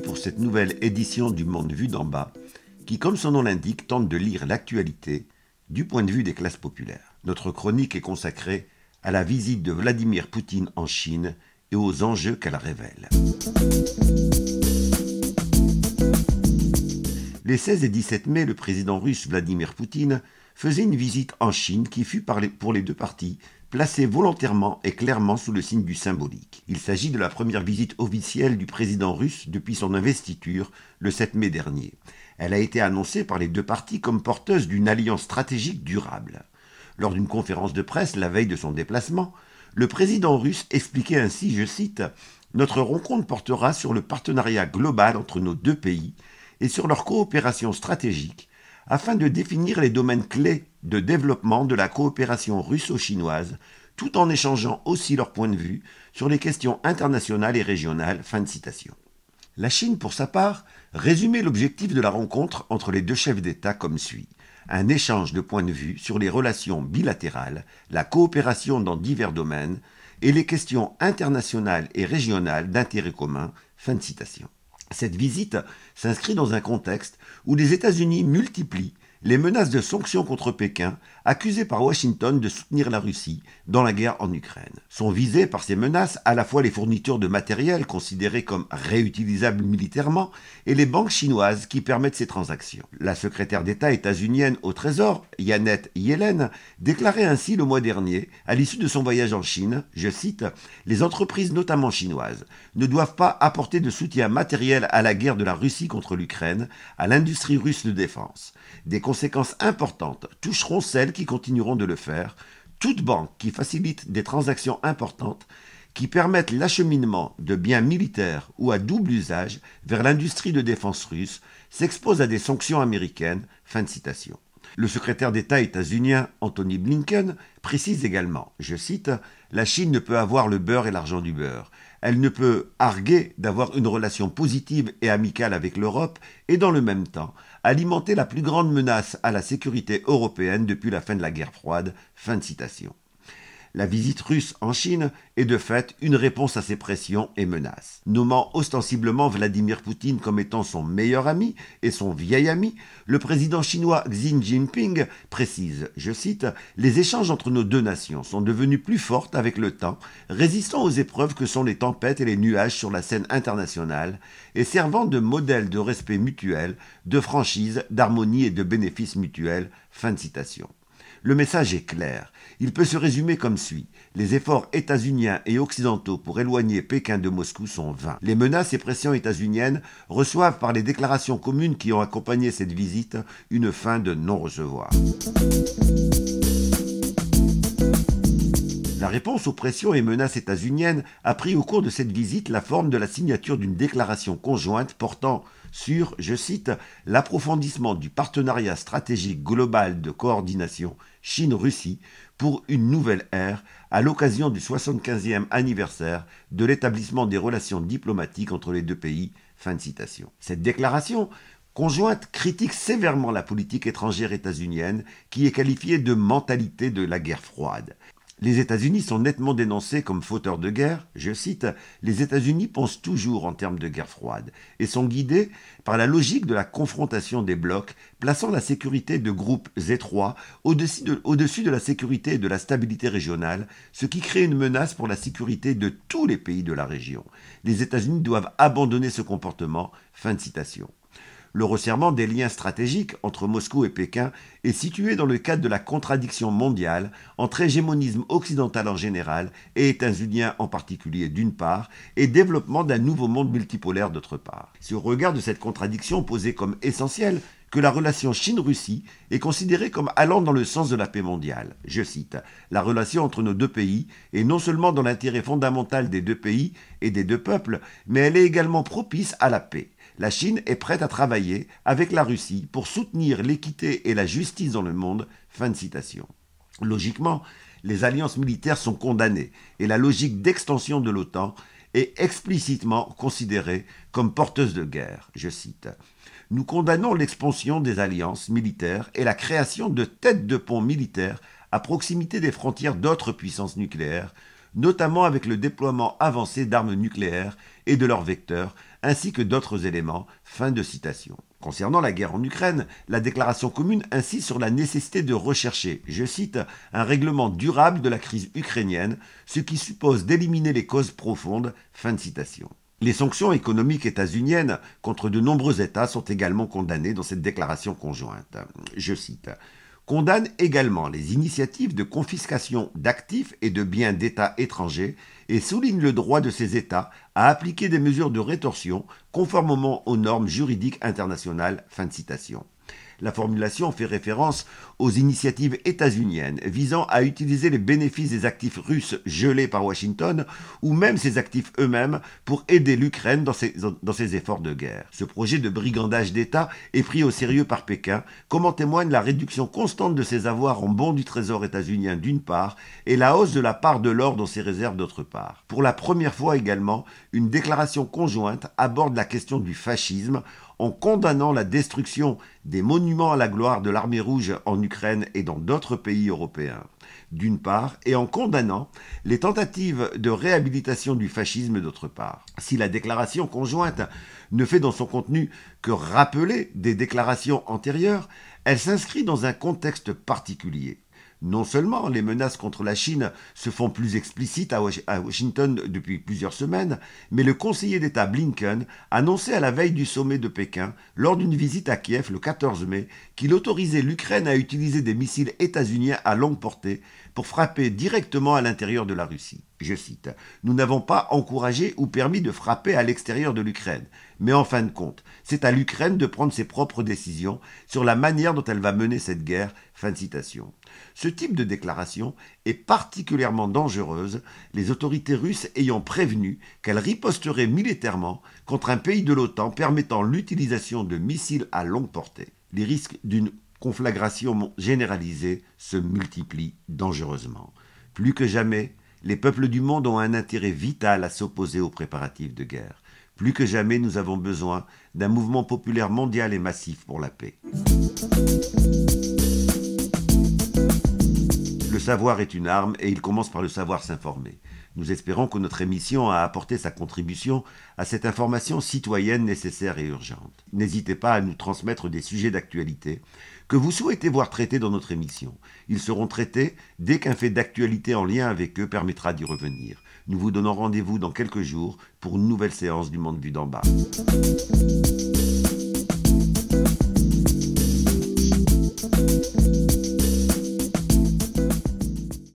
pour cette nouvelle édition du Monde vu d'en bas, qui, comme son nom l'indique, tente de lire l'actualité du point de vue des classes populaires. Notre chronique est consacrée à la visite de Vladimir Poutine en Chine et aux enjeux qu'elle révèle. Les 16 et 17 mai, le président russe Vladimir Poutine faisait une visite en Chine qui fut pour les deux parties placée volontairement et clairement sous le signe du symbolique. Il s'agit de la première visite officielle du président russe depuis son investiture le 7 mai dernier. Elle a été annoncée par les deux parties comme porteuse d'une alliance stratégique durable. Lors d'une conférence de presse la veille de son déplacement, le président russe expliquait ainsi, je cite, Notre rencontre portera sur le partenariat global entre nos deux pays et sur leur coopération stratégique afin de définir les domaines clés de développement de la coopération russo-chinoise, tout en échangeant aussi leurs points de vue sur les questions internationales et régionales. Fin de citation. La Chine, pour sa part, résumait l'objectif de la rencontre entre les deux chefs d'État comme suit un échange de points de vue sur les relations bilatérales, la coopération dans divers domaines et les questions internationales et régionales d'intérêt commun. Fin de citation. Cette visite s'inscrit dans un contexte où les États-Unis multiplient les menaces de sanctions contre Pékin, accusées par Washington de soutenir la Russie dans la guerre en Ukraine. Sont visées par ces menaces à la fois les fournitures de matériel considérées comme réutilisables militairement et les banques chinoises qui permettent ces transactions. La secrétaire d'État états-unienne au Trésor, Yannette Yellen, déclarait ainsi le mois dernier, à l'issue de son voyage en Chine, je cite, Les entreprises, notamment chinoises, ne doivent pas apporter de soutien matériel à la guerre de la Russie contre l'Ukraine, à l'industrie russe de défense conséquences importantes toucheront celles qui continueront de le faire, toute banque qui facilite des transactions importantes qui permettent l'acheminement de biens militaires ou à double usage vers l'industrie de défense russe s'expose à des sanctions américaines. Fin de citation. Le secrétaire d'État états-unien Anthony Blinken précise également, je cite, La Chine ne peut avoir le beurre et l'argent du beurre. Elle ne peut arguer d'avoir une relation positive et amicale avec l'Europe et dans le même temps alimenter la plus grande menace à la sécurité européenne depuis la fin de la guerre froide. Fin de citation. La visite russe en Chine est de fait une réponse à ces pressions et menaces. Nommant ostensiblement Vladimir Poutine comme étant son meilleur ami et son vieil ami, le président chinois Xi Jinping précise, je cite, Les échanges entre nos deux nations sont devenus plus forts avec le temps, résistant aux épreuves que sont les tempêtes et les nuages sur la scène internationale, et servant de modèle de respect mutuel, de franchise, d'harmonie et de bénéfices mutuels. Fin de citation. Le message est clair. Il peut se résumer comme suit. Les efforts états-uniens et occidentaux pour éloigner Pékin de Moscou sont vains. Les menaces et pressions états-uniennes reçoivent par les déclarations communes qui ont accompagné cette visite une fin de non-recevoir. La réponse aux pressions et menaces états-uniennes a pris au cours de cette visite la forme de la signature d'une déclaration conjointe portant sur, je cite, l'approfondissement du partenariat stratégique global de coordination Chine-Russie pour une nouvelle ère à l'occasion du 75e anniversaire de l'établissement des relations diplomatiques entre les deux pays. Fin de citation. Cette déclaration conjointe critique sévèrement la politique étrangère états-unienne qui est qualifiée de mentalité de la guerre froide. Les États-Unis sont nettement dénoncés comme fauteurs de guerre. Je cite, Les États-Unis pensent toujours en termes de guerre froide et sont guidés par la logique de la confrontation des blocs, plaçant la sécurité de groupes étroits au-dessus de, la sécurité et de la stabilité régionale, ce qui crée une menace pour la sécurité de tous les pays de la région. Les États-Unis doivent abandonner ce comportement. Fin de citation le resserrement des liens stratégiques entre Moscou et Pékin est situé dans le cadre de la contradiction mondiale entre hégémonisme occidental en général et états en particulier d'une part, et développement d'un nouveau monde multipolaire d'autre part. Si au regard de cette contradiction posée comme essentielle, que la relation Chine-Russie est considérée comme allant dans le sens de la paix mondiale. Je cite, La relation entre nos deux pays est non seulement dans l'intérêt fondamental des deux pays et des deux peuples, mais elle est également propice à la paix la Chine est prête à travailler avec la Russie pour soutenir l'équité et la justice dans le monde. Fin de citation. Logiquement, les alliances militaires sont condamnées et la logique d'extension de l'OTAN est explicitement considérée comme porteuse de guerre. Je cite Nous condamnons l'expansion des alliances militaires et la création de têtes de pont militaires à proximité des frontières d'autres puissances nucléaires, notamment avec le déploiement avancé d'armes nucléaires et de leurs vecteurs ainsi que d'autres éléments. Fin de citation. Concernant la guerre en Ukraine, la déclaration commune insiste sur la nécessité de rechercher, je cite, un règlement durable de la crise ukrainienne, ce qui suppose d'éliminer les causes profondes. Fin de citation. Les sanctions économiques états-uniennes contre de nombreux États sont également condamnées dans cette déclaration conjointe. Je cite condamne également les initiatives de confiscation d'actifs et de biens d'États étrangers et souligne le droit de ces États à appliquer des mesures de rétorsion conformément aux normes juridiques internationales. Fin de citation. La formulation fait référence aux initiatives états-uniennes visant à utiliser les bénéfices des actifs russes gelés par Washington ou même ses actifs eux-mêmes pour aider l'Ukraine dans ses, dans ses efforts de guerre. Ce projet de brigandage d'État est pris au sérieux par Pékin, comme en témoigne la réduction constante de ses avoirs en bons du trésor états-unien d'une part et la hausse de la part de l'or dans ses réserves d'autre part. Pour la première fois également, une déclaration conjointe aborde la question du fascisme en condamnant la destruction des monuments à la gloire de l'armée rouge en Ukraine et dans d'autres pays européens, d'une part, et en condamnant les tentatives de réhabilitation du fascisme, d'autre part. Si la déclaration conjointe ne fait dans son contenu que rappeler des déclarations antérieures, elle s'inscrit dans un contexte particulier. Non seulement les menaces contre la Chine se font plus explicites à Washington depuis plusieurs semaines, mais le conseiller d'État Blinken annonçait à la veille du sommet de Pékin, lors d'une visite à Kiev le 14 mai, qu'il autorisait l'Ukraine à utiliser des missiles états-uniens à longue portée pour frapper directement à l'intérieur de la Russie. Je cite, Nous n'avons pas encouragé ou permis de frapper à l'extérieur de l'Ukraine, mais en fin de compte, c'est à l'Ukraine de prendre ses propres décisions sur la manière dont elle va mener cette guerre. Fin de citation. Ce type de déclaration est particulièrement dangereuse, les autorités russes ayant prévenu qu'elles riposteraient militairement contre un pays de l'OTAN permettant l'utilisation de missiles à longue portée. Les risques d'une conflagrations généralisées se multiplient dangereusement. Plus que jamais, les peuples du monde ont un intérêt vital à s'opposer aux préparatifs de guerre. Plus que jamais, nous avons besoin d'un mouvement populaire mondial et massif pour la paix. Le savoir est une arme et il commence par le savoir s'informer. Nous espérons que notre émission a apporté sa contribution à cette information citoyenne nécessaire et urgente. N'hésitez pas à nous transmettre des sujets d'actualité que vous souhaitez voir traités dans notre émission. Ils seront traités dès qu'un fait d'actualité en lien avec eux permettra d'y revenir. Nous vous donnons rendez-vous dans quelques jours pour une nouvelle séance du Monde vu d'en bas.